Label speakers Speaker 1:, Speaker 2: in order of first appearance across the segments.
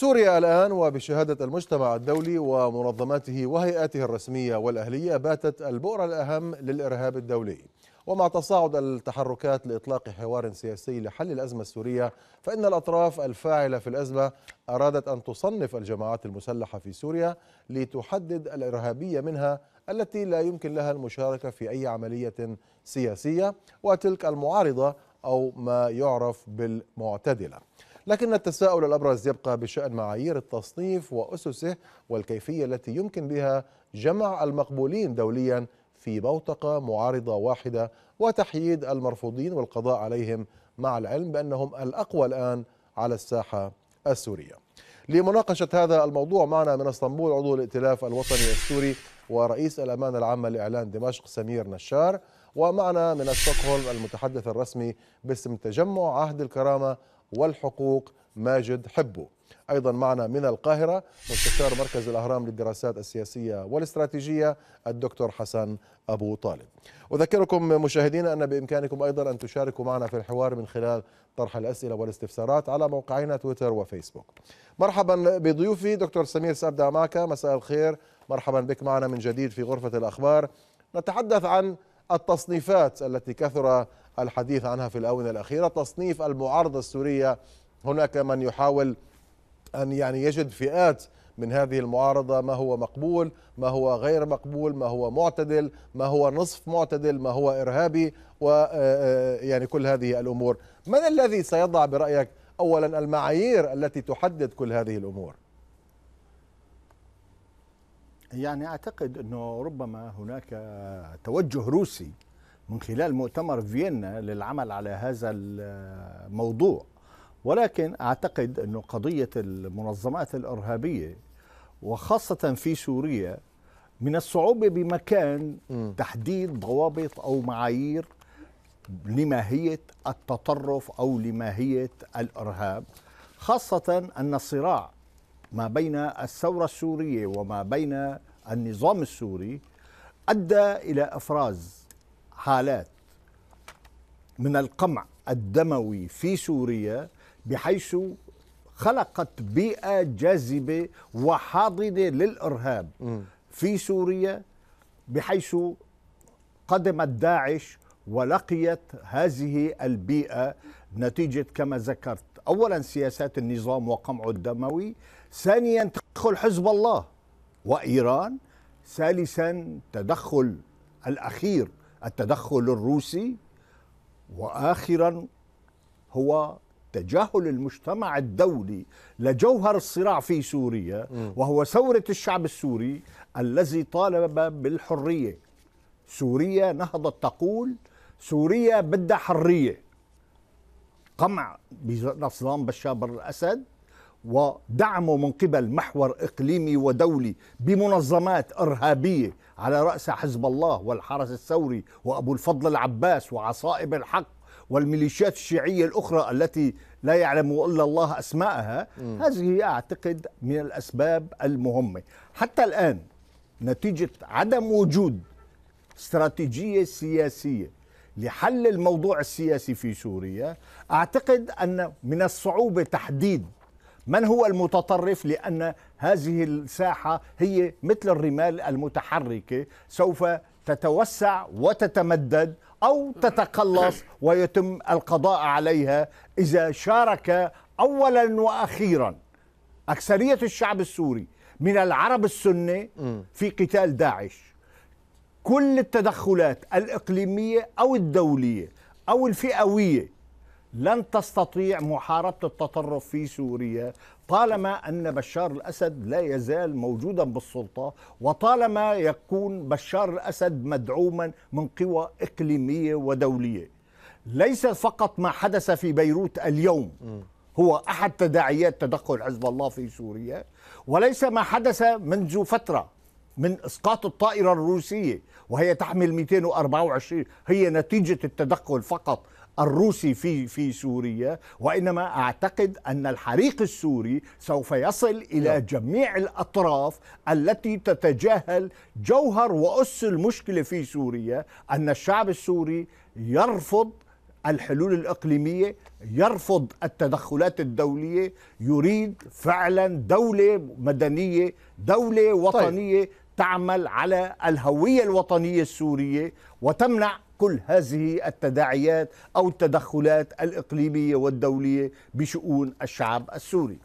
Speaker 1: سوريا الآن وبشهادة المجتمع الدولي ومنظماته وهيئاته الرسمية والأهلية باتت البؤرة الأهم للإرهاب الدولي ومع تصاعد التحركات لإطلاق حوار سياسي لحل الأزمة السورية فإن الأطراف الفاعلة في الأزمة أرادت أن تصنف الجماعات المسلحة في سوريا لتحدد الإرهابية منها التي لا يمكن لها المشاركة في أي عملية سياسية وتلك المعارضة أو ما يعرف بالمعتدلة لكن التساؤل الأبرز يبقى بشأن معايير التصنيف وأسسه والكيفية التي يمكن بها جمع المقبولين دوليا في بوتقة معارضة واحدة وتحييد المرفوضين والقضاء عليهم مع العلم بأنهم الأقوى الآن على الساحة السورية لمناقشة هذا الموضوع معنا من اسطنبول عضو الائتلاف الوطني السوري ورئيس الأمانة العامة لإعلان دمشق سمير نشار ومعنا من ستوكهولم المتحدث الرسمي باسم تجمع عهد الكرامة والحقوق ماجد حبو أيضا معنا من القاهرة مستشار مركز الأهرام للدراسات السياسية والاستراتيجية الدكتور حسن أبو طالب أذكركم مشاهدينا أن بإمكانكم أيضا أن تشاركوا معنا في الحوار من خلال طرح الأسئلة والاستفسارات على موقعنا تويتر وفيسبوك مرحبا بضيوفي دكتور سمير سابدا معك مساء الخير مرحبا بك معنا من جديد في غرفة الأخبار نتحدث عن التصنيفات التي كثر الحديث عنها في الآونة الأخيرة تصنيف المعارضة السورية هناك من يحاول أن يعني يجد فئات من هذه المعارضة ما هو مقبول ما هو غير مقبول ما هو معتدل ما هو نصف معتدل ما هو إرهابي ويعني آه، آه، كل هذه الأمور من الذي سيضع برأيك أولا المعايير التي تحدد كل هذه الأمور
Speaker 2: يعني أعتقد أنه ربما هناك توجه روسي من خلال مؤتمر فيينا للعمل على هذا الموضوع ولكن أعتقد أن قضية المنظمات الإرهابية وخاصة في سوريا من الصعوبة بمكان تحديد ضوابط أو معايير لماهية التطرف أو لماهية الإرهاب خاصة أن الصراع ما بين الثورة السورية وما بين النظام السوري أدى إلى إفراز حالات من القمع الدموي في سوريا بحيث خلقت بيئة جاذبة وحاضنة للإرهاب م. في سوريا بحيث قدمت داعش ولقيت هذه البيئة نتيجة كما ذكرت أولا سياسات النظام وقمعه الدموي ثانيا تدخل حزب الله وإيران ثالثا تدخل الأخير التدخل الروسي واخرا هو تجاهل المجتمع الدولي لجوهر الصراع في سوريا وهو ثوره الشعب السوري الذي طالب بالحريه سوريا نهضت تقول سوريا بدها حريه قمع بنظام بشار الاسد ودعمه من قبل محور إقليمي ودولي بمنظمات إرهابية على رأس حزب الله والحرس الثوري وأبو الفضل العباس وعصائب الحق والميليشيات الشيعية الأخرى التي لا يعلم إلا الله أسماءها هذه أعتقد من الأسباب المهمة حتى الآن نتيجة عدم وجود استراتيجية سياسية لحل الموضوع السياسي في سوريا أعتقد أن من الصعوبة تحديد من هو المتطرف لأن هذه الساحة هي مثل الرمال المتحركة سوف تتوسع وتتمدد أو تتقلص ويتم القضاء عليها إذا شارك أولا وأخيرا أكثرية الشعب السوري من العرب السنة في قتال داعش كل التدخلات الإقليمية أو الدولية أو الفئوية لن تستطيع محاربة التطرف في سوريا طالما أن بشار الأسد لا يزال موجودا بالسلطة وطالما يكون بشار الأسد مدعوما من قوى إقليمية ودولية ليس فقط ما حدث في بيروت اليوم هو أحد تداعيات تدخل حزب الله في سوريا وليس ما حدث منذ فترة من اسقاط الطائره الروسيه وهي تحمل 224 هي نتيجه التدخل فقط الروسي في في سوريا وانما اعتقد ان الحريق السوري سوف يصل الى نعم. جميع الاطراف التي تتجاهل جوهر واس المشكله في سوريا ان الشعب السوري يرفض الحلول الاقليميه يرفض التدخلات الدوليه يريد فعلا دوله مدنيه دوله طيب. وطنيه طيب. تعمل على الهويه الوطنيه السوريه وتمنع كل هذه
Speaker 1: التداعيات أو التدخلات الإقليمية والدولية بشؤون الشعب السوري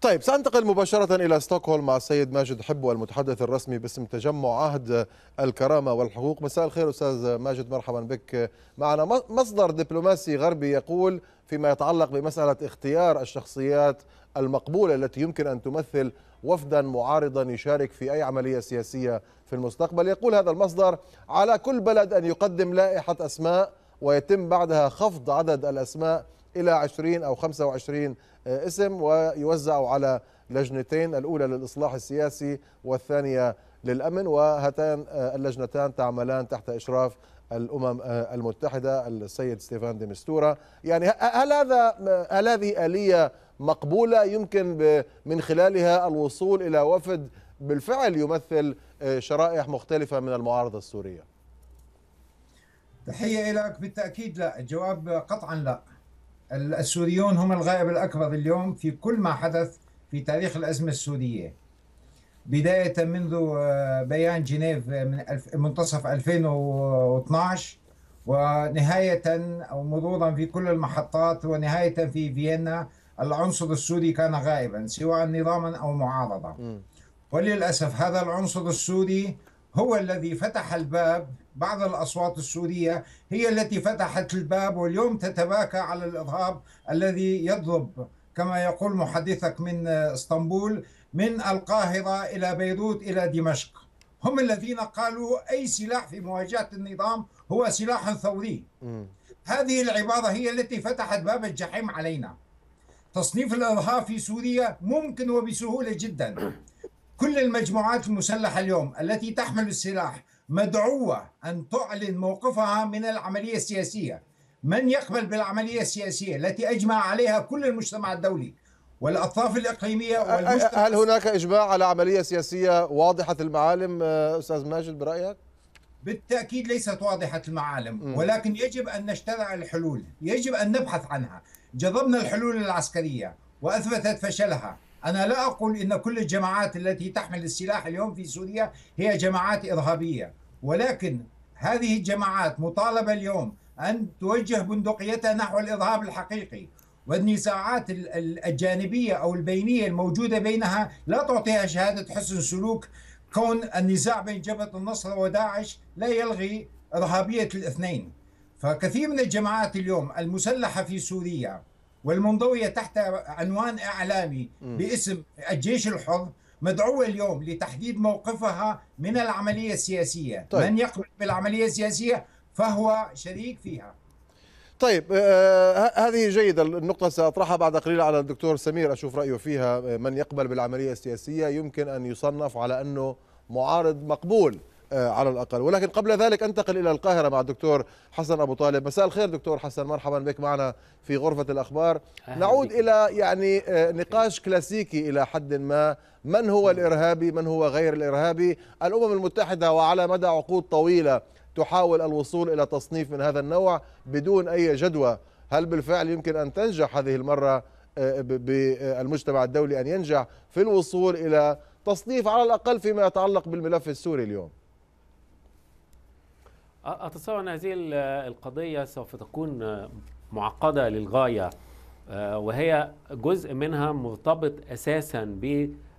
Speaker 1: طيب سأنتقل مباشرة إلى ستوكهولم مع السيد ماجد حبو المتحدث الرسمي باسم تجمع عهد الكرامة والحقوق مساء الخير أستاذ ماجد مرحبا بك معنا مصدر دبلوماسي غربي يقول فيما يتعلق بمسألة اختيار الشخصيات المقبولة التي يمكن أن تمثل وفدا معارضا يشارك في أي عملية سياسية في المستقبل يقول هذا المصدر على كل بلد أن يقدم لائحة أسماء ويتم بعدها خفض عدد الأسماء إلى 20 أو 25 آه، اسم ويوزع على لجنتين الأولى للإصلاح السياسي والثانية للأمن وهاتان آه، اللجنتان تعملان تحت إشراف الأمم آه، المتحدة السيد ستيفان مستورا يعني هل هذا هل هذه آلية مقبولة يمكن من خلالها الوصول إلى وفد بالفعل يمثل شرائح مختلفة من المعارضة السورية
Speaker 3: تحية لك بالتأكيد لا الجواب قطعا لا السوريون هم الغائب الأكبر اليوم في كل ما حدث في تاريخ الأزمة السورية بداية منذ آه، بيان جنيف من منتصف 2012 ونهاية أو مرورا في كل المحطات ونهاية في فيينا العنصر السوري كان غائبا سواء نظاما أو معارضة وللأسف هذا العنصر السوري هو الذي فتح الباب بعض الأصوات السورية هي التي فتحت الباب واليوم تتباكى على الإرهاب الذي يضرب كما يقول محدثك من اسطنبول من القاهرة إلى بيروت إلى دمشق هم الذين قالوا أي سلاح في مواجهة النظام هو سلاح ثوري هذه العبارة هي التي فتحت باب الجحيم علينا تصنيف الإرهاب في سوريا ممكن وبسهولة جدا كل المجموعات المسلحة اليوم التي تحمل السلاح مدعوة أن تعلن موقفها من العملية السياسية من يقبل بالعملية السياسية التي أجمع عليها كل المجتمع الدولي
Speaker 1: والأطراف الإقليمية أه، أه، أه، والمجتمع هل هناك إجماع على عملية سياسية واضحة المعالم أستاذ ماجد برأيك؟
Speaker 3: بالتأكيد ليست واضحة المعالم ولكن يجب أن نشترع الحلول يجب أن نبحث عنها جذبنا الحلول العسكرية وأثبتت فشلها أنا لا أقول إن كل الجماعات التي تحمل السلاح اليوم في سوريا هي جماعات إرهابية ولكن هذه الجماعات مطالبة اليوم أن توجه بندقيتها نحو الإرهاب الحقيقي والنزاعات الجانبية أو البينية الموجودة بينها لا تعطيها شهادة حسن سلوك كون النزاع بين جبهة النصر وداعش لا يلغي إرهابية الاثنين فكثير من الجماعات اليوم المسلحة في سوريا والمنضوية تحت عنوان إعلامي باسم الجيش الحر مدعوة اليوم لتحديد موقفها من العملية السياسية طيب. من يقبل بالعملية السياسية فهو شريك فيها
Speaker 1: طيب آه هذه جيدة النقطة سأطرحها بعد قليل على الدكتور سمير أشوف رأيه فيها آه، من يقبل بالعملية السياسية يمكن أن يصنف على أنه معارض مقبول آه، على الاقل ولكن قبل ذلك انتقل الى القاهره مع الدكتور حسن ابو طالب مساء الخير دكتور حسن مرحبا بك معنا في غرفه الاخبار نعود الى يعني آه، نقاش كلاسيكي الى حد ما من هو نعم. الارهابي من هو غير الارهابي الامم المتحده وعلى مدى عقود طويله تحاول الوصول الى تصنيف من هذا النوع بدون اي جدوى هل بالفعل يمكن ان تنجح هذه المره آه، بالمجتمع الدولي ان ينجح في الوصول الى تصنيف على الاقل فيما يتعلق بالملف السوري اليوم
Speaker 4: أتصور أن هذه القضية سوف تكون معقدة للغاية آه، وهي جزء منها مرتبط أساسا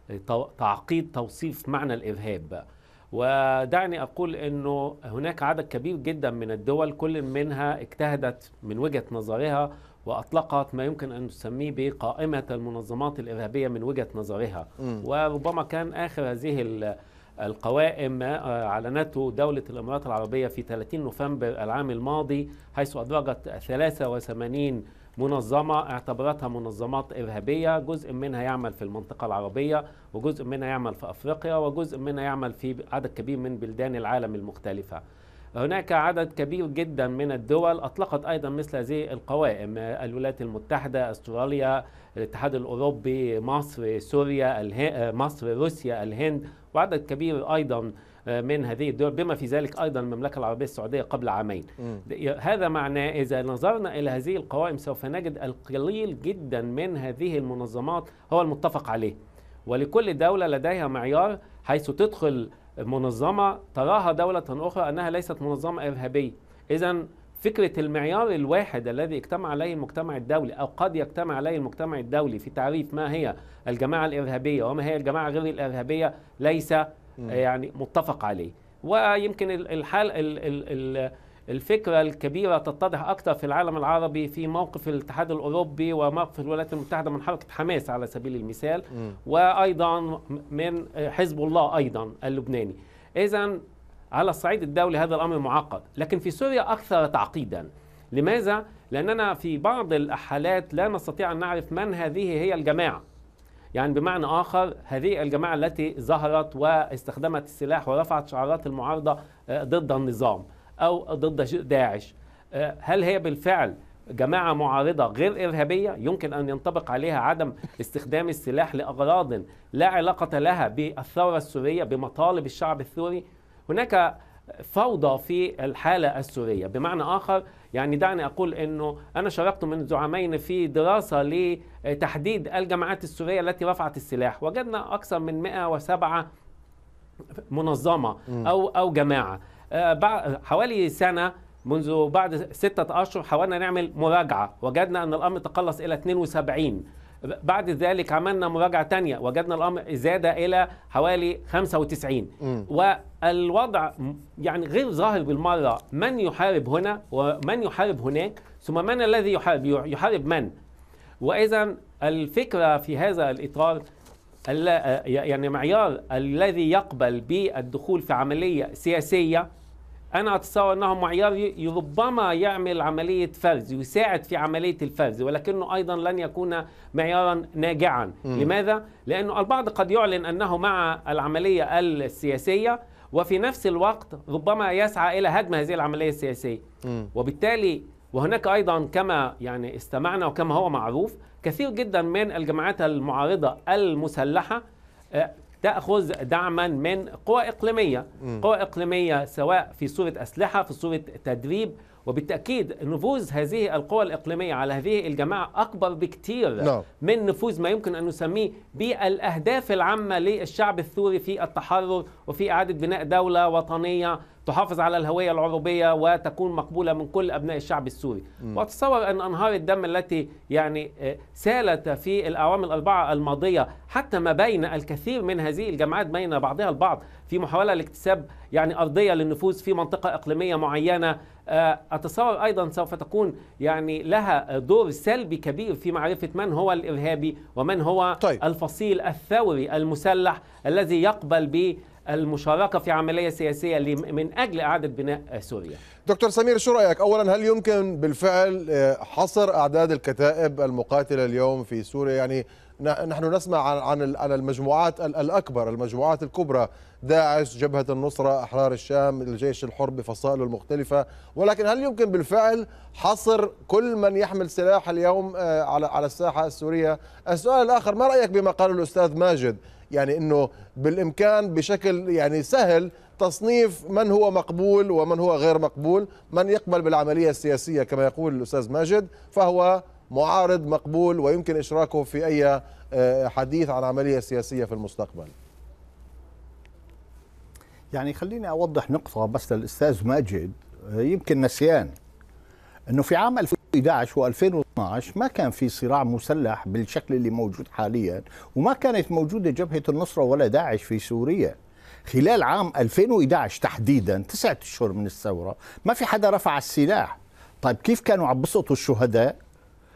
Speaker 4: بتعقيد توصيف معنى الإرهاب ودعني أقول أنه هناك عدد كبير جدا من الدول كل منها اجتهدت من وجهة نظرها وأطلقت ما يمكن أن تسميه بقائمة المنظمات الإرهابية من وجهة نظرها م. وربما كان آخر هذه القوائم أعلنته آه، دولة الإمارات العربية في 30 نوفمبر العام الماضي حيث أدرجت 83 منظمة اعتبرتها منظمات إرهابية جزء منها يعمل في المنطقة العربية وجزء منها يعمل في أفريقيا وجزء منها يعمل في عدد كبير من بلدان العالم المختلفة هناك عدد كبير جدا من الدول أطلقت أيضا مثل هذه القوائم الولايات المتحدة أستراليا الاتحاد الأوروبي مصر سوريا مصر روسيا الهند وعدد كبير أيضا آه، من هذه الدول بما في ذلك أيضا المملكة العربية السعودية قبل عامين م. هذا معناه إذا نظرنا إلى هذه القوائم سوف نجد القليل جدا من هذه المنظمات هو المتفق عليه ولكل دولة لديها معيار حيث تدخل منظمة تراها دولة أخرى أنها ليست منظمة إرهابية إذا فكرة المعيار الواحد الذي اجتمع عليه المجتمع الدولي أو قد يجتمع عليه المجتمع الدولي في تعريف ما هي الجماعة الإرهابية وما هي الجماعة غير الإرهابية ليس يعني متفق عليه ويمكن الحال ال ال ال الفكرة الكبيرة تتضح أكثر في العالم العربي في موقف الاتحاد الأوروبي وموقف الولايات المتحدة من حركة حماس على سبيل المثال م. وأيضا من حزب الله أيضا اللبناني إذا على الصعيد الدولي هذا الأمر معقد لكن في سوريا أكثر تعقيدا لماذا؟ لأننا في بعض الحالات لا نستطيع أن نعرف من هذه هي الجماعة يعني بمعنى آخر هذه الجماعة التي ظهرت واستخدمت السلاح ورفعت شعارات المعارضة آه، ضد النظام أو ضد داعش آه، هل هي بالفعل جماعة معارضة غير إرهابية يمكن أن ينطبق عليها عدم استخدام السلاح لأغراض لا علاقة لها بالثورة السورية بمطالب الشعب السوري هناك فوضى في الحالة السورية بمعنى آخر يعني دعني أقول أنه أنا شاركت منذ عامين في دراسة لتحديد الجماعات السورية التي رفعت السلاح وجدنا أكثر من 107 منظمة أو أو جماعة آه، حوالي سنة منذ بعد ستة أشهر حاولنا نعمل مراجعة وجدنا أن الأمر تقلص إلى 72 بعد ذلك عملنا مراجعة تانية وجدنا الأمر زاد إلى حوالي 95 م. والوضع يعني غير ظاهر بالمرة من يحارب هنا ومن يحارب هناك ثم من الذي يحارب يحارب من وإذا الفكرة في هذا الإطار يعني معيار الذي يقبل بالدخول في عملية سياسية انا اتصور انه معيار ربما يعمل عمليه فرز يساعد في عمليه الفرز ولكنه ايضا لن يكون معيارا ناجعا م. لماذا لانه البعض قد يعلن انه مع العمليه السياسيه وفي نفس الوقت ربما يسعى الى هدم هذه العمليه السياسيه م. وبالتالي وهناك ايضا كما يعني استمعنا وكما هو معروف كثير جدا من الجماعات المعارضه المسلحه آه، تاخذ دعما من قوى اقليميه قوى اقليميه سواء في صوره اسلحه في صوره تدريب وبالتاكيد نفوذ هذه القوى الاقليميه على هذه الجماعه اكبر بكثير no. نعم. من نفوذ ما يمكن ان نسميه بالاهداف العامه للشعب السوري في التحرر وفي اعاده بناء دوله وطنيه تحافظ على الهويه العروبيه وتكون مقبوله من كل ابناء الشعب السوري م. واتصور ان انهار الدم التي يعني آه، سالت في الاعوام الاربعه الماضيه حتى ما بين الكثير من هذه الجماعات بين بعضها البعض في محاوله لاكتساب يعني ارضيه للنفوذ في منطقه اقليميه معينه آه، أتصور أيضا سوف تكون يعني لها دور سلبي كبير في معرفة من هو الإرهابي ومن هو طيب. الفصيل الثوري المسلح الذي يقبل ب المشاركه في عمليه سياسيه من اجل اعاده بناء سوريا.
Speaker 1: دكتور سمير شو رايك؟ اولا هل يمكن بالفعل آه، حصر اعداد الكتائب المقاتله اليوم في سوريا؟ يعني نحن نسمع عن عن المجموعات الاكبر المجموعات الكبرى داعش جبهه النصره احرار الشام الجيش الحر بفصائله المختلفه ولكن هل يمكن بالفعل حصر كل من يحمل سلاح اليوم آه، على على الساحه السوريه السؤال الاخر ما رايك بما قال الاستاذ ماجد يعني انه بالامكان بشكل يعني سهل تصنيف من هو مقبول ومن هو غير مقبول من يقبل بالعمليه السياسيه كما يقول الاستاذ ماجد فهو معارض مقبول ويمكن إشراكه في أي آه، حديث عن عملية سياسية في المستقبل
Speaker 2: يعني خليني أوضح نقطة بس للأستاذ ماجد آه، يمكن نسيان أنه في عام 2011 و2012 ما كان في صراع مسلح بالشكل اللي موجود حاليا وما كانت موجودة جبهة النصرة ولا داعش في سوريا خلال عام 2011 تحديدا تسعة أشهر من الثورة ما في حدا رفع السلاح طيب كيف كانوا عم الشهداء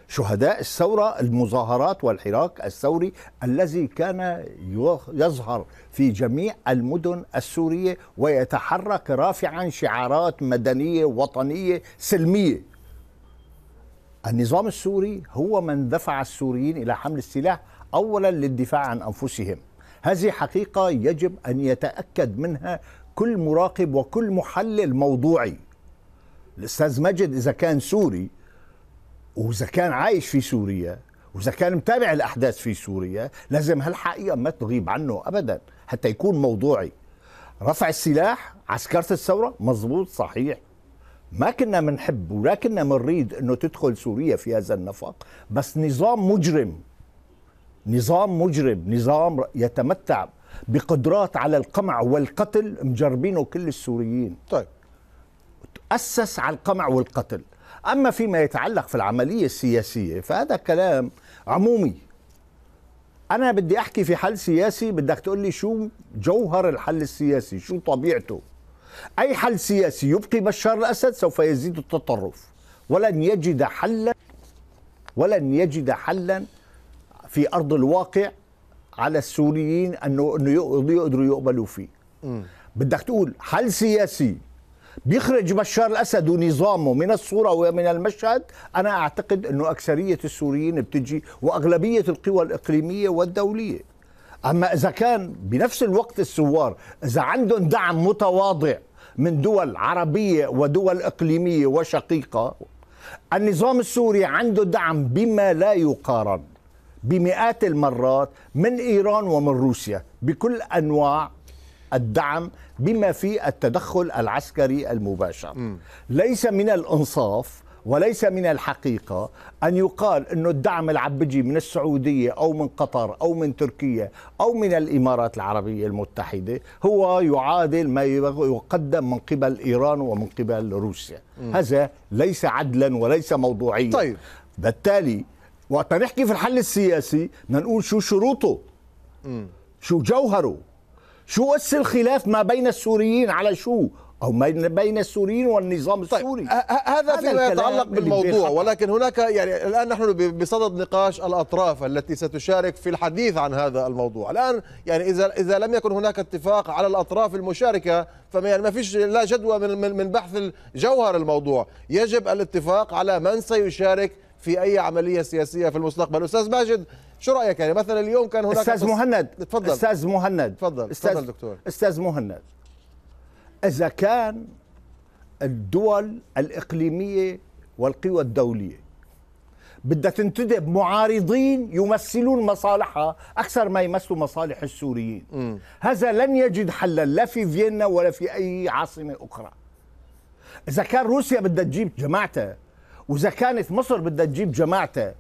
Speaker 2: شهداء الثورة المظاهرات والحراك الثوري الذي كان يظهر في جميع المدن السورية ويتحرك رافعا شعارات مدنية وطنية سلمية النظام السوري هو من دفع السوريين إلى حمل السلاح أولا للدفاع عن أنفسهم هذه حقيقة يجب أن يتأكد منها كل مراقب وكل محلل موضوعي الأستاذ مجد إذا كان سوري واذا كان عايش في سوريا واذا كان متابع الاحداث في سوريا لازم هالحقيقه ما تغيب عنه ابدا حتى يكون موضوعي رفع السلاح عسكرة الثورة مظبوط صحيح ما كنا منحب ولا كنا منريد أنه تدخل سوريا في هذا النفق بس نظام مجرم نظام مجرم نظام يتمتع بقدرات على القمع والقتل مجربينه كل السوريين طيب أسس على القمع والقتل أما فيما يتعلق في العملية السياسية فهذا كلام عمومي أنا بدي أحكي في حل سياسي بدك تقول لي شو جوهر الحل السياسي شو طبيعته أي حل سياسي يبقي بشار الأسد سوف يزيد التطرف ولن يجد حلا ولن يجد حلا في أرض الواقع على السوريين أنه أنه يقدروا يقبلوا فيه بدك تقول حل سياسي بيخرج بشار الاسد ونظامه من الصوره ومن المشهد انا اعتقد انه اكثريه السوريين بتجي واغلبيه القوى الاقليميه والدوليه اما اذا كان بنفس الوقت الثوار اذا عندهم دعم متواضع من دول عربيه ودول اقليميه وشقيقه النظام السوري عنده دعم بما لا يقارن بمئات المرات من ايران ومن روسيا بكل انواع الدعم بما في التدخل العسكري المباشر م. ليس من الانصاف وليس من الحقيقة أن يقال أن الدعم اللي عم بيجي من السعودية أو من قطر أو من تركيا أو من الإمارات العربية المتحدة هو يعادل ما يقدم من قبل إيران ومن قبل روسيا م. هذا ليس عدلا وليس موضوعيا طيب. بالتالي وقت نحكي في الحل السياسي بدنا نقول شو شروطه م. شو جوهره شو أس الخلاف ما بين السوريين على شو أو بين السوريين والنظام طيب، السوري طيب هذا فيما يتعلق بالموضوع
Speaker 1: ولكن هناك يعني الآن نحن بصدد نقاش الأطراف التي ستشارك في الحديث عن هذا الموضوع الآن يعني إذا إذا لم يكن هناك اتفاق على الأطراف المشاركة فما يعني ما فيش لا جدوى من من بحث جوهر الموضوع يجب الاتفاق على من سيشارك في أي عملية سياسية في المستقبل أستاذ ماجد شو رايك يعني مثلا اليوم كان هناك استاذ مهند تفضل استاذ
Speaker 2: مهند تفضل تفضل دكتور استاذ مهند اذا كان الدول الاقليميه والقوى الدوليه بدها تنتدب معارضين يمثلون مصالحها اكثر ما يمثلوا مصالح السوريين م. هذا لن يجد حلا لا في فيينا ولا في اي عاصمه اخرى اذا كان روسيا بدها تجيب جماعتها واذا كانت مصر بدها تجيب جماعتها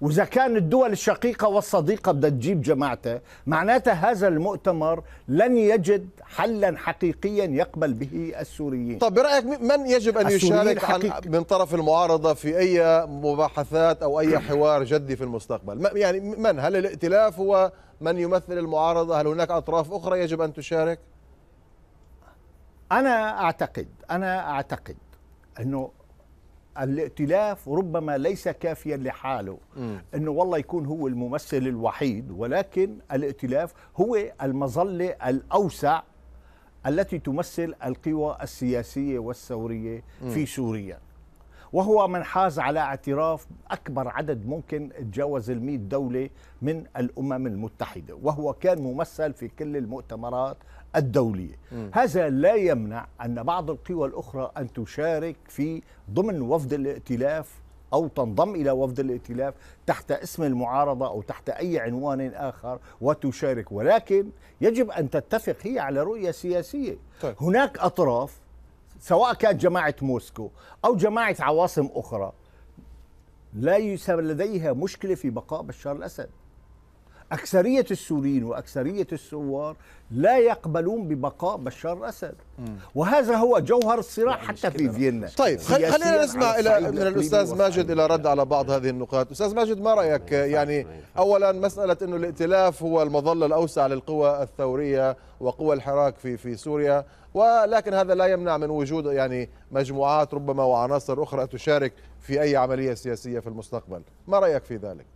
Speaker 2: وإذا كان الدول الشقيقة والصديقة بدها تجيب جماعته معناتها هذا المؤتمر لن يجد حلا حقيقيا يقبل به السوريين
Speaker 1: طب برأيك من يجب أن يشارك عن من طرف المعارضة في أي مباحثات أو أي حوار جدي في المستقبل يعني من هل الائتلاف هو من يمثل المعارضة هل هناك أطراف أخرى يجب أن تشارك
Speaker 2: أنا أعتقد أنا أعتقد أنه الائتلاف ربما ليس كافيا لحاله م. انه والله يكون هو الممثل الوحيد ولكن الائتلاف هو المظله الاوسع التي تمثل القوى السياسيه والثوريه في سوريا وهو من حاز على اعتراف اكبر عدد ممكن تجاوز ال 100 دوله من الامم المتحده وهو كان ممثل في كل المؤتمرات الدولية م. هذا لا يمنع أن بعض القوى الأخرى أن تشارك في ضمن وفد الائتلاف أو تنضم إلى وفد الائتلاف تحت اسم المعارضة أو تحت أي عنوان آخر وتشارك ولكن يجب أن تتفق هي على رؤية سياسية طيب. هناك أطراف سواء كانت جماعة موسكو أو جماعة عواصم أخرى لا لديها مشكلة في بقاء بشار الأسد أكثرية السوريين وأكثرية الثوار لا يقبلون ببقاء بشار الأسد
Speaker 1: وهذا هو جوهر الصراع يعني حتى في فيينا طيب خلينا نسمع إلى من الأستاذ ماجد إلى رد على بعض هذه النقاط أستاذ ماجد ما رأيك يعني أولا مسألة أنه الائتلاف هو المظلة الأوسع للقوى الثورية وقوى الحراك في في سوريا ولكن هذا لا يمنع من وجود يعني مجموعات ربما وعناصر أخرى تشارك في أي عملية سياسية في المستقبل ما رأيك في ذلك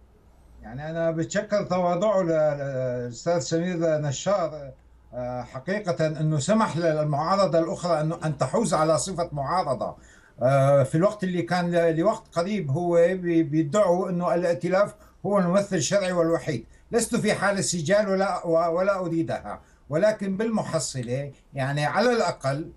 Speaker 3: يعني انا بتشكر تواضعه للاستاذ سمير نشار آه، حقيقة أنه سمح للمعارضة الأخرى أنه أن تحوز على صفة معارضة آه، في الوقت اللي كان لوقت قريب هو بيدعوا أنه الائتلاف هو الممثل الشرعي والوحيد لست في حالة سجال ولا, ولا أريدها ولكن بالمحصلة يعني على الأقل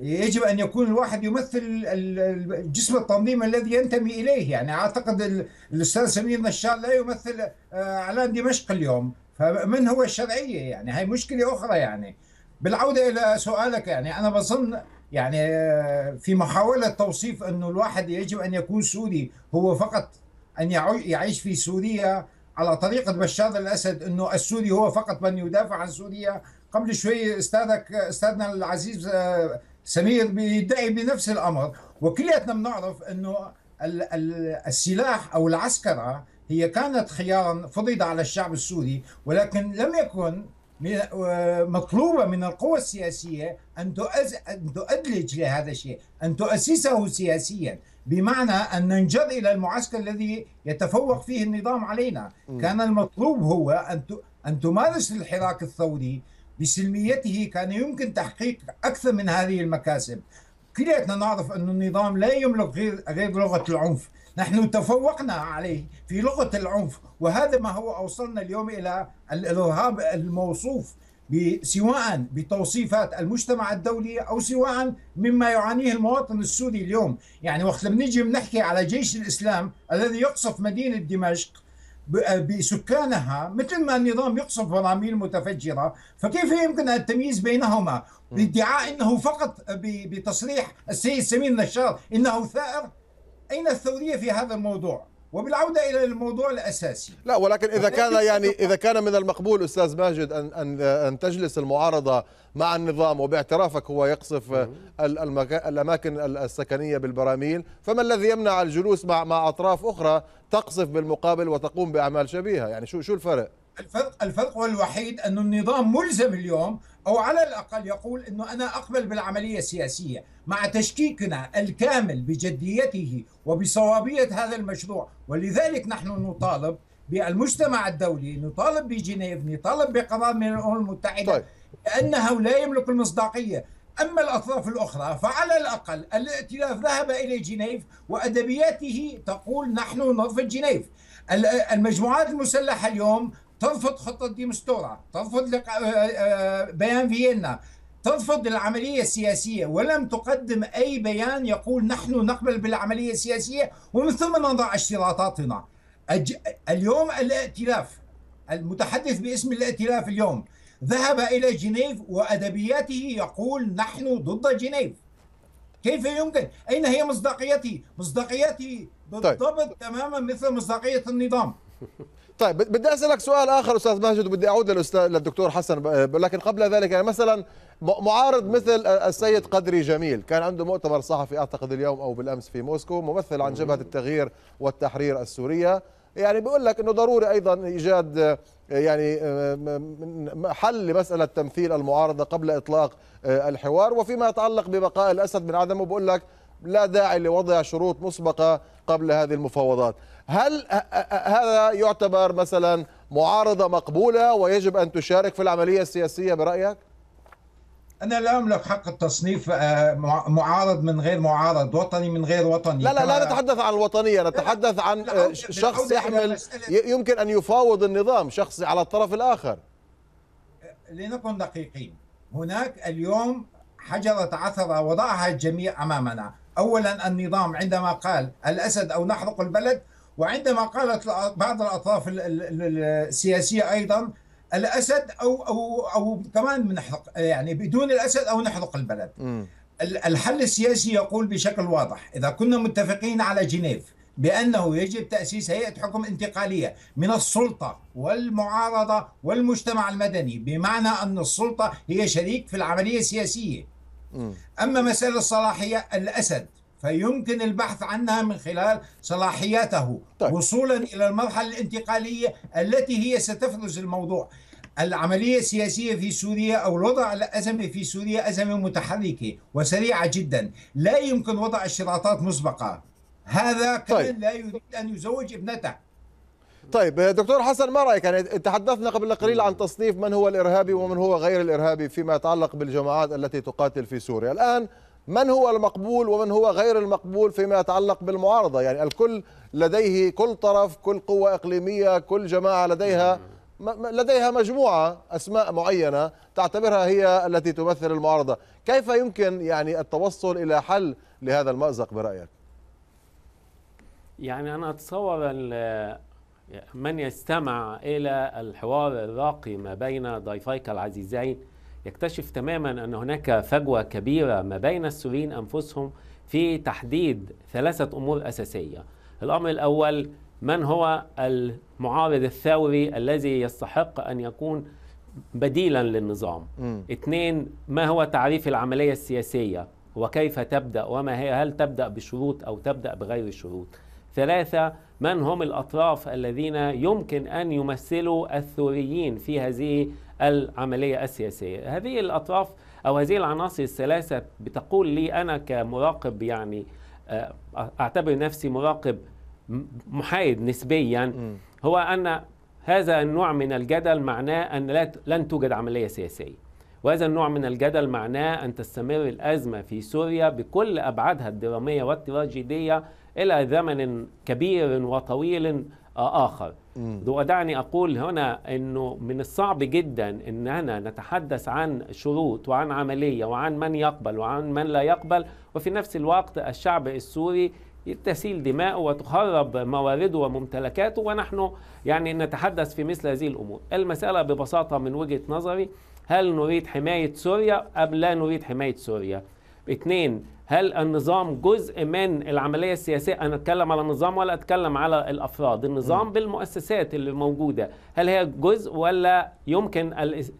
Speaker 3: يجب ان يكون الواحد يمثل الجسم التنظيم الذي ينتمي اليه يعني اعتقد الاستاذ سمير نشار لا يمثل آه، اعلان دمشق اليوم فمن هو الشرعيه يعني هي مشكله اخرى يعني بالعوده الى سؤالك يعني انا بظن يعني آه، في محاوله توصيف انه الواحد يجب ان يكون سوري هو فقط ان يعيش في سوريا على طريقه بشار الاسد انه السوري هو فقط من يدافع عن سوريا قبل شوي استاذك استاذنا العزيز آه، سمير بيدعي بنفس الامر وكلياتنا بنعرف انه السلاح او العسكره هي كانت خيارا فرض على الشعب السوري ولكن لم يكن مطلوبه من القوى السياسيه ان تؤدلج لهذا الشيء، ان تؤسسه سياسيا، بمعنى ان ننجر الى المعسكر الذي يتفوق فيه النظام علينا، كان المطلوب هو ان ان تمارس الحراك الثوري بسلميته كان يمكن تحقيق أكثر من هذه المكاسب كلياتنا نعرف أن النظام لا يملك غير, غير لغة العنف نحن تفوقنا عليه في لغة العنف وهذا ما هو أوصلنا اليوم إلى الإرهاب الموصوف سواء بتوصيفات المجتمع الدولي او سواء مما يعانيه المواطن السوري اليوم، يعني وقت نجي بنحكي على جيش الاسلام الذي يقصف مدينه دمشق بسكانها مثل ما النظام يقصف براميل متفجره فكيف يمكن التمييز بينهما بادعاء انه فقط بتصريح السيد سمير نشار انه ثائر اين الثوريه في هذا الموضوع وبالعوده الى الموضوع الاساسي لا ولكن اذا كان يعني
Speaker 1: اذا كان من المقبول استاذ ماجد ان ان ان تجلس المعارضه مع النظام وباعترافك هو يقصف الاماكن السكنيه بالبراميل فما الذي يمنع الجلوس مع مع اطراف اخرى تقصف بالمقابل وتقوم باعمال شبيهه يعني شو شو الفرق
Speaker 3: الفرق الفرق والوحيد أن النظام ملزم اليوم أو على الأقل يقول أنه أنا أقبل بالعملية السياسية مع تشكيكنا الكامل بجديته وبصوابية هذا المشروع ولذلك نحن نطالب بالمجتمع الدولي نطالب بجنيف نطالب بقرار من الأمم المتحدة طيب. لأنه لا يملك المصداقية أما الأطراف الأخرى فعلى الأقل الائتلاف ذهب إلى جنيف وأدبياته تقول نحن نرفض جنيف المجموعات المسلحة اليوم ترفض خطة ديمستورا ترفض آه، آه، آه، بيان فيينا ترفض العملية السياسية ولم تقدم أي بيان يقول نحن نقبل بالعملية السياسية ومن ثم نضع اشتراطاتنا أج... اليوم الائتلاف المتحدث باسم الائتلاف اليوم ذهب إلى جنيف وأدبياته يقول نحن ضد جنيف كيف يمكن؟ أين هي مصداقيته؟ مصداقيته طيب.
Speaker 1: بالضبط طيب. تماما مثل مصداقية النظام طيب بدي اسالك سؤال اخر استاذ ماجد وبدي اعود للاستاذ للدكتور حسن لكن قبل ذلك يعني مثلا معارض مثل السيد قدري جميل كان عنده مؤتمر صحفي اعتقد اليوم او بالامس في موسكو ممثل عن جبهه التغيير والتحرير السوريه يعني بيقول لك انه ضروري ايضا ايجاد يعني حل لمساله تمثيل المعارضه قبل اطلاق آه، الحوار وفيما يتعلق ببقاء الاسد من عدمه بقول لك لا داعي لوضع شروط مسبقة قبل هذه المفاوضات هل هذا يعتبر مثلا معارضة مقبولة ويجب أن تشارك في العملية السياسية برأيك؟ أنا لا أملك
Speaker 3: حق التصنيف آه، معارض من غير معارض، وطني من غير وطني. لا لا لا
Speaker 1: نتحدث عن الوطنية، نتحدث عن آه، شخص يحمل يمكن أن يفاوض النظام، شخص على الطرف الآخر.
Speaker 3: آه، لنكن دقيقين، هناك اليوم حجرة عثرة وضعها الجميع أمامنا أولا النظام عندما قال الأسد أو نحرق البلد وعندما قالت بعض الأطراف السياسية أيضا الأسد أو أو أو كمان بنحرق يعني بدون الأسد أو نحرق البلد الحل السياسي يقول بشكل واضح إذا كنا متفقين على جنيف بأنه يجب تأسيس هيئة حكم انتقالية من السلطة والمعارضة والمجتمع المدني بمعنى أن السلطة هي شريك في العملية السياسية أما مسألة الصلاحية الأسد فيمكن البحث عنها من خلال صلاحياته طيب. وصولا إلى المرحلة الانتقالية التي هي ستفرز الموضوع العملية السياسية في سوريا أو الوضع الأزمة في سوريا أزمة متحركة وسريعة جدا لا يمكن وضع اشتراطات مسبقة هذا كان طيب. لا يريد أن يزوج ابنته
Speaker 1: طيب دكتور حسن ما رايك يعني تحدثنا قبل قليل عن تصنيف من هو الارهابي ومن هو غير الارهابي فيما يتعلق بالجماعات التي تقاتل في سوريا الان من هو المقبول ومن هو غير المقبول فيما يتعلق بالمعارضه يعني الكل لديه كل طرف كل قوه اقليميه كل جماعه لديها لديها مجموعه اسماء معينه تعتبرها هي التي تمثل المعارضه كيف يمكن يعني التوصل الى حل لهذا المازق برايك
Speaker 4: يعني انا اتصور من يستمع إلى الحوار الراقي ما بين ضيفيك العزيزين يكتشف تماما أن هناك فجوة كبيرة ما بين السوريين أنفسهم في تحديد ثلاثة أمور أساسية الأمر الأول من هو المعارض الثوري الذي يستحق أن يكون بديلا للنظام م. اثنين ما هو تعريف العملية السياسية وكيف تبدأ وما هي هل تبدأ بشروط أو تبدأ بغير شروط ثلاثة من هم الأطراف الذين يمكن أن يمثلوا الثوريين في هذه العملية السياسية هذه الأطراف أو هذه العناصر الثلاثة بتقول لي أنا كمراقب يعني آه، أعتبر نفسي مراقب محايد نسبيا هو أن هذا النوع من الجدل معناه أن لن توجد عملية سياسية وهذا النوع من الجدل معناه أن تستمر الأزمة في سوريا بكل أبعادها الدرامية والتراجيدية إلى زمن كبير وطويل آخر ودعني أقول هنا أنه من الصعب جدا أننا نتحدث عن شروط وعن عملية وعن من يقبل وعن من لا يقبل وفي نفس الوقت الشعب السوري تسيل دماءه وتخرب موارده وممتلكاته ونحن يعني نتحدث في مثل هذه الأمور المسألة ببساطة من وجهة نظري هل نريد حماية سوريا أم لا نريد حماية سوريا اثنين هل النظام جزء من العملية السياسية أنا أتكلم على النظام ولا أتكلم على الأفراد النظام م. بالمؤسسات اللي موجودة هل هي جزء ولا يمكن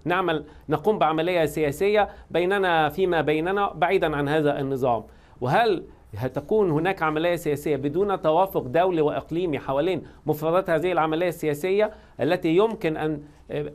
Speaker 4: نعمل نقوم بعملية سياسية بيننا فيما بيننا بعيدا عن هذا النظام وهل هتكون هناك عملية سياسية بدون توافق دولي وإقليمي حوالين مفردات هذه العملية السياسية التي يمكن أن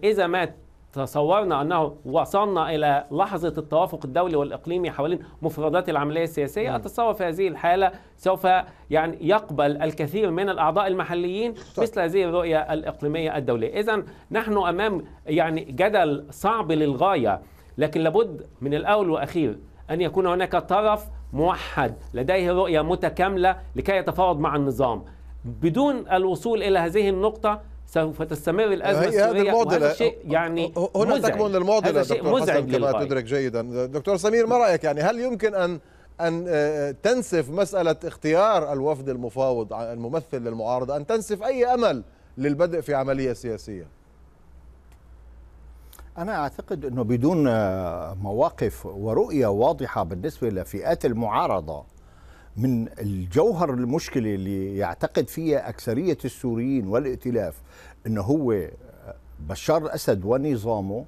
Speaker 4: إذا ما تصورنا انه وصلنا الى لحظه التوافق الدولي والاقليمي حوالين مفردات العمليه السياسيه مم. اتصور في هذه الحاله سوف يعني يقبل الكثير من الاعضاء المحليين صح. مثل هذه الرؤيه الاقليميه الدوليه اذا نحن امام يعني جدل صعب للغايه لكن لابد من الاول واخير ان يكون هناك طرف موحد لديه رؤيه متكامله لكي يتفاوض مع النظام بدون الوصول الى هذه النقطه سوف تستمر الازمه السوريه هذا شيء يعني هنا مزعج. تكمن المعضله دكتور حسن كما تدرك
Speaker 1: جيدا دكتور سمير ما رايك يعني هل يمكن ان ان آه، تنسف مساله اختيار الوفد المفاوض الممثل للمعارضه ان تنسف اي امل للبدء في عمليه سياسيه
Speaker 2: أنا أعتقد أنه بدون آه، مواقف ورؤية واضحة بالنسبة لفئات المعارضة من الجوهر المشكله اللي يعتقد فيها اكثريه السوريين والائتلاف انه هو آه، بشار الاسد ونظامه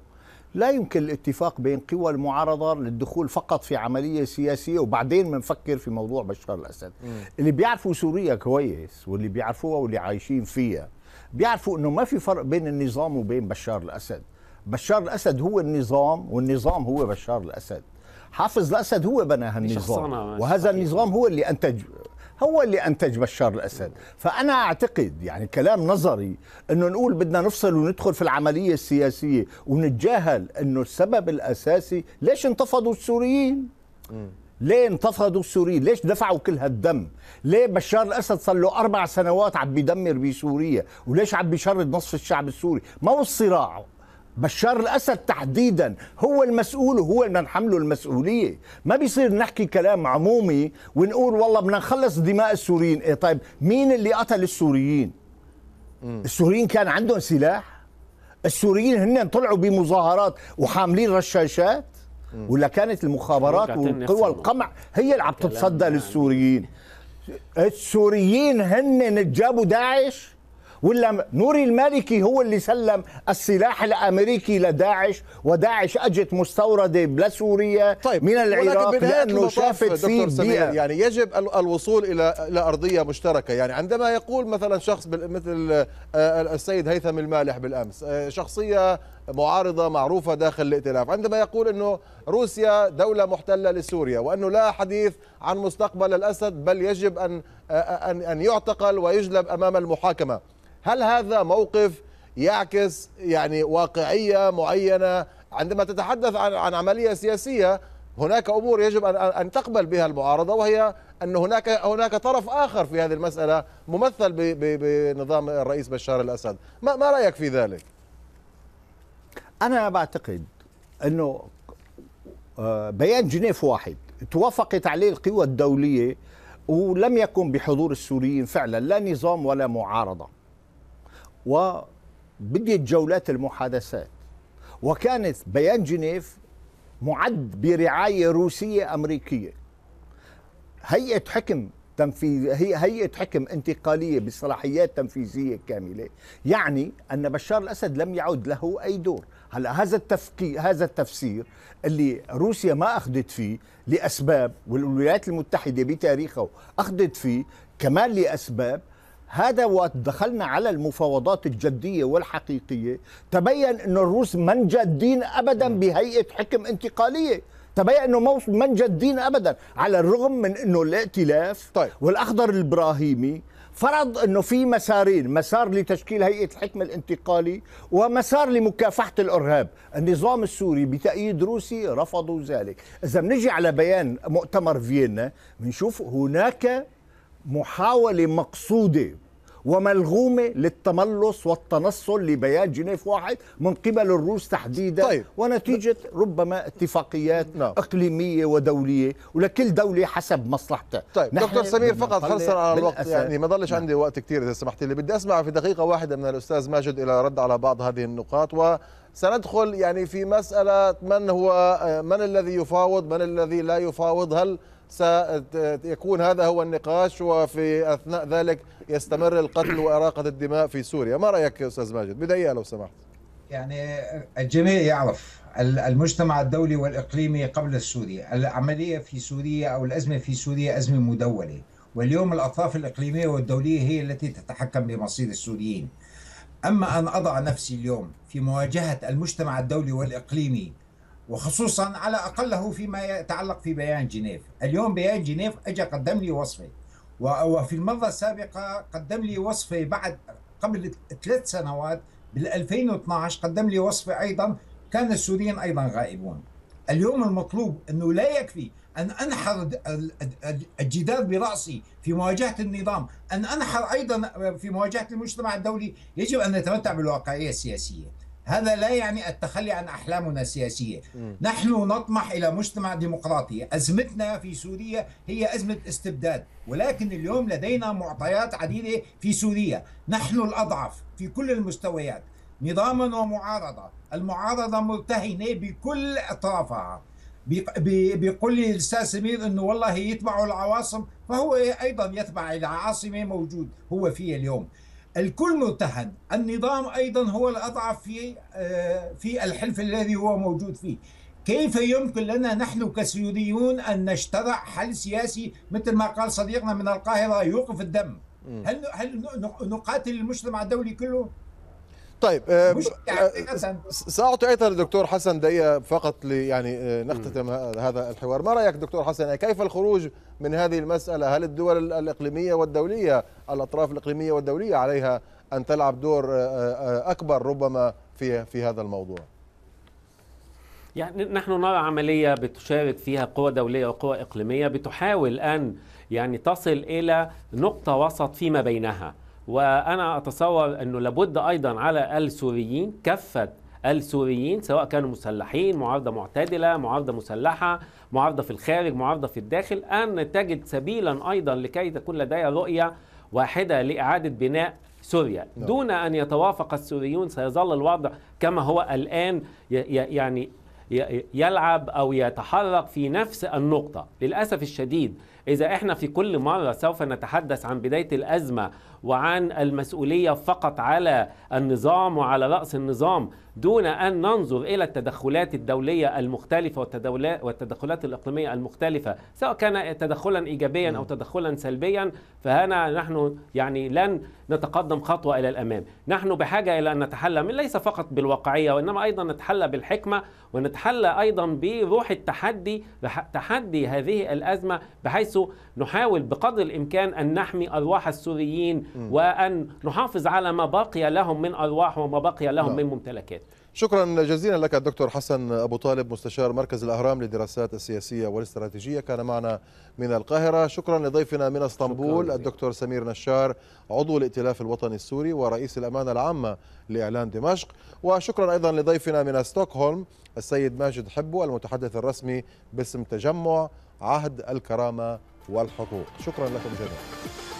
Speaker 2: لا يمكن الاتفاق بين قوى المعارضة للدخول فقط في عملية سياسية وبعدين منفكر في موضوع بشار الأسد م. اللي بيعرفوا سوريا كويس واللي بيعرفوها واللي عايشين فيها بيعرفوا أنه ما في فرق بين النظام وبين بشار الأسد بشار الأسد هو النظام والنظام هو بشار الأسد حافظ الأسد هو بنى هالنظام وهذا النظام هو اللي أنتج هو اللي انتج بشار الاسد فانا اعتقد يعني كلام نظري انه نقول بدنا نفصل وندخل في العمليه السياسيه ونتجاهل انه السبب الاساسي ليش انتفضوا السوريين م. ليه انتفضوا السوريين ليش دفعوا كل هالدم ليه بشار الاسد صار له اربع سنوات عم بيدمر بسوريا وليش عم بيشرد نصف الشعب السوري ما هو الصراع بشار الاسد تحديدا هو المسؤول وهو بدنا نحمله المسؤوليه ما بيصير نحكي كلام عمومي ونقول والله بدنا نخلص دماء السوريين إيه طيب مين اللي قتل السوريين السوريين كان عندهم سلاح السوريين هن طلعوا بمظاهرات وحاملين رشاشات ولا كانت المخابرات والقوى القمع هي اللي عم تتصدى يعني. للسوريين السوريين هن جابوا داعش ولا نوري المالكي هو اللي سلم السلاح الامريكي لداعش وداعش اجت مستورده لسوريا طيب من العراق لانه شافت فيه بيئة.
Speaker 1: يعني يجب الوصول الى الى ارضيه مشتركه يعني عندما يقول مثلا شخص مثل آه، السيد هيثم المالح بالامس آه، شخصيه معارضه معروفه داخل الائتلاف عندما يقول انه روسيا دوله محتله لسوريا وانه لا حديث عن مستقبل الاسد بل يجب ان آه، ان ان يعتقل ويجلب امام المحاكمه هل هذا موقف يعكس يعني واقعية معينة عندما تتحدث عن, عن عملية سياسية هناك أمور يجب أن, أن تقبل بها المعارضة وهي أن هناك هناك طرف آخر في هذه المسألة ممثل بنظام الرئيس بشار الأسد ما, ما رأيك في ذلك؟ أنا بعتقد أنه آه، بيان جنيف واحد
Speaker 2: توافقت عليه القوى الدولية ولم يكن بحضور السوريين فعلا لا نظام ولا معارضة وبديت جولات المحادثات وكانت بيان جنيف معد برعاية روسية أمريكية هيئة حكم تنفيذ هي هيئة حكم انتقالية بصلاحيات تنفيذية كاملة يعني أن بشار الأسد لم يعد له أي دور هلا هذا التفكير هذا التفسير اللي روسيا ما اخذت فيه لاسباب والولايات المتحده بتاريخه اخذت فيه كمان لاسباب هذا وقت دخلنا على المفاوضات الجديه والحقيقيه تبين انه الروس من جادين ابدا نعم. بهيئه حكم انتقاليه تبين انه من جادين ابدا على الرغم من انه الائتلاف طيب. والاخضر الابراهيمي فرض انه في مسارين مسار لتشكيل هيئه الحكم الانتقالي ومسار لمكافحه الارهاب النظام السوري بتاييد روسي رفضوا ذلك اذا بنجي على بيان مؤتمر فيينا بنشوف هناك محاولة مقصودة وملغومة للتملص والتنصل لبيان جنيف واحد من قبل الروس تحديدا طيب. ونتيجة ربما اتفاقيات نعم. إقليمية ودولية ولكل دولة حسب مصلحتها طيب دكتور سمير فقط خلصنا على الوقت يعني ما ضلش نعم. عندي
Speaker 1: وقت كثير إذا سمحت لي بدي أسمع في دقيقة واحدة من الأستاذ ماجد إلى رد على بعض هذه النقاط و سندخل يعني في مسألة من هو آه، من الذي يفاوض من الذي لا يفاوض هل سيكون هذا هو النقاش وفي أثناء ذلك يستمر القتل وإراقة الدماء في سوريا ما رأيك أستاذ ماجد بداية لو سمحت
Speaker 4: يعني
Speaker 3: الجميع يعرف المجتمع الدولي والإقليمي قبل السوري العملية في سوريا أو الأزمة في سوريا أزمة مدولة واليوم الأطراف الإقليمية والدولية هي التي تتحكم بمصير السوريين أما أن أضع نفسي اليوم في مواجهة المجتمع الدولي والإقليمي وخصوصا على اقله فيما يتعلق في بيان جنيف اليوم بيان جنيف اجى قدم لي وصفه وفي المرة السابقة قدم لي وصفة بعد قبل ثلاث سنوات بال 2012 قدم لي وصفة أيضا كان السوريين أيضا غائبون اليوم المطلوب أنه لا يكفي أن أنحر الجدار برأسي في مواجهة النظام أن أنحر أيضا في مواجهة المجتمع الدولي يجب أن نتمتع بالواقعية السياسية هذا لا يعني التخلي عن أحلامنا السياسية م. نحن نطمح إلى مجتمع ديمقراطي أزمتنا في سوريا هي أزمة استبداد ولكن اليوم لدينا معطيات عديدة في سوريا نحن الأضعف في كل المستويات نظاما ومعارضة المعارضة مرتهنة بكل أطرافها بيقول لي الاستاذ سمير انه والله يتبعوا العواصم فهو ايضا يتبع العاصمه موجود هو فيها اليوم الكل متحد النظام أيضا هو الأضعف في آه، في الحلف الذي هو موجود فيه كيف يمكن لنا نحن كسوريون أن نشترع حل سياسي مثل ما قال صديقنا من القاهرة يوقف الدم هل هل نقاتل المجتمع الدولي كله
Speaker 1: طيب آه، مش آه، يعني آه، ايضا الدكتور حسن دقيقه فقط لي يعني نختتم هذا الحوار ما رايك دكتور حسن كيف الخروج من هذه المساله هل الدول الاقليميه والدوليه الاطراف الاقليميه والدوليه عليها ان تلعب دور اكبر ربما في في هذا الموضوع
Speaker 4: يعني نحن نرى عملية بتشارك فيها قوى دولية وقوى إقليمية بتحاول أن يعني تصل إلى نقطة وسط فيما بينها وانا اتصور انه لابد ايضا على السوريين كافه السوريين سواء كانوا مسلحين معارضه معتدله معارضه مسلحه معارضه في الخارج معارضه في الداخل ان تجد سبيلا ايضا لكي تكون لديها رؤيه واحده لاعاده بناء سوريا نعم. دون ان يتوافق السوريون سيظل الوضع كما هو الان يعني يلعب أو يتحرك في نفس النقطة للأسف الشديد إذا إحنا في كل مرة سوف نتحدث عن بداية الأزمة وعن المسؤولية فقط على النظام وعلى رأس النظام دون أن ننظر إلى التدخلات الدولية المختلفة والتدخلات الإقليمية المختلفة سواء كان تدخلا إيجابيا أو تدخلا سلبيا فهنا نحن يعني لن نتقدم خطوة إلى الأمام نحن بحاجة إلى أن نتحلى من ليس فقط بالواقعية وإنما أيضا نتحلى بالحكمة ونتحلى أيضا بروح التحدي تحدي هذه الأزمة بحيث نحاول بقدر الإمكان أن نحمي أرواح السوريين وأن نحافظ على ما بقي لهم من أرواح وما بقي لهم نعم. من ممتلكات
Speaker 1: شكرا جزيلا لك الدكتور حسن أبو طالب مستشار مركز الأهرام للدراسات السياسية والاستراتيجية كان معنا من القاهرة شكرا لضيفنا من اسطنبول الدكتور سمير نشار عضو الائتلاف الوطني السوري ورئيس الأمانة العامة لإعلان دمشق وشكرا أيضا لضيفنا من ستوكهولم السيد ماجد حبو المتحدث الرسمي باسم تجمع عهد الكرامة والحقوق شكرا لكم جميعا